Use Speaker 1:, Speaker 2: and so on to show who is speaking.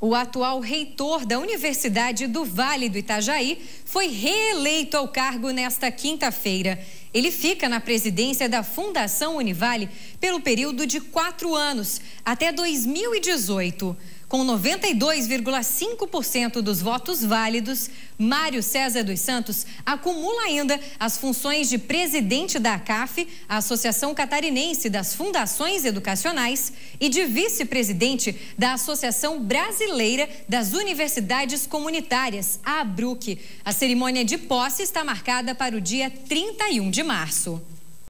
Speaker 1: O atual reitor da Universidade do Vale do Itajaí foi reeleito ao cargo nesta quinta-feira. Ele fica na presidência da Fundação Univale pelo período de quatro anos, até 2018. Com 92,5% dos votos válidos, Mário César dos Santos acumula ainda as funções de presidente da ACAF, a Associação Catarinense das Fundações Educacionais, e de vice-presidente da Associação Brasileira das Universidades Comunitárias, a ABRUC. A cerimônia de posse está marcada para o dia 31 de março.